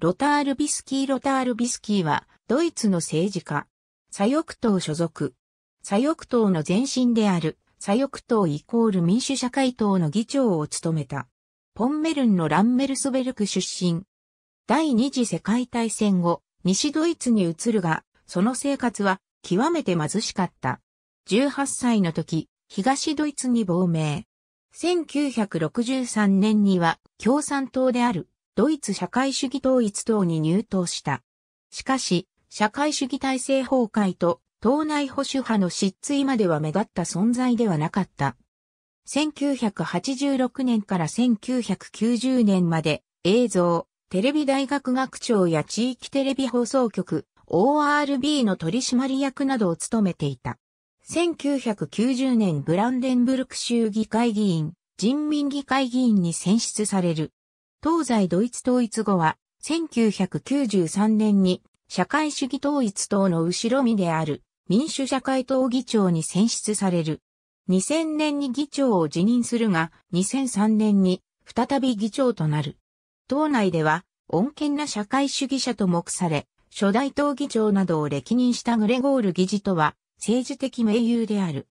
ロタールビスキー・ロタールビスキーは、ドイツの政治家。左翼党所属。左翼党の前身である、左翼党イコール民主社会党の議長を務めた。ポンメルンのランメルスベルク出身。第二次世界大戦後、西ドイツに移るが、その生活は極めて貧しかった。18歳の時、東ドイツに亡命。1963年には共産党であるドイツ社会主義統一党に入党した。しかし、社会主義体制崩壊と党内保守派の失墜までは目立った存在ではなかった。1986年から1990年まで映像、テレビ大学学長や地域テレビ放送局 ORB の取締役などを務めていた。1990年ブランデンブルク州議会議員、人民議会議員に選出される。東西ドイツ統一後は、1993年に社会主義統一党の後ろ身である民主社会党議長に選出される。2000年に議長を辞任するが、2003年に再び議長となる。党内では、穏健な社会主義者と目され、初代党議長などを歴任したグレゴール議事とは、政治的盟友である。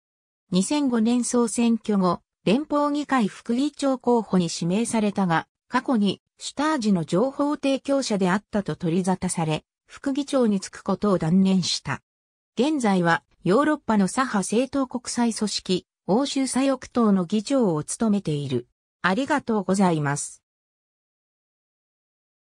2005年総選挙後、連邦議会副議長候補に指名されたが、過去にシュタージの情報提供者であったと取り沙汰され、副議長に就くことを断念した。現在はヨーロッパの左派政党国際組織、欧州左翼党の議長を務めている。ありがとうございます。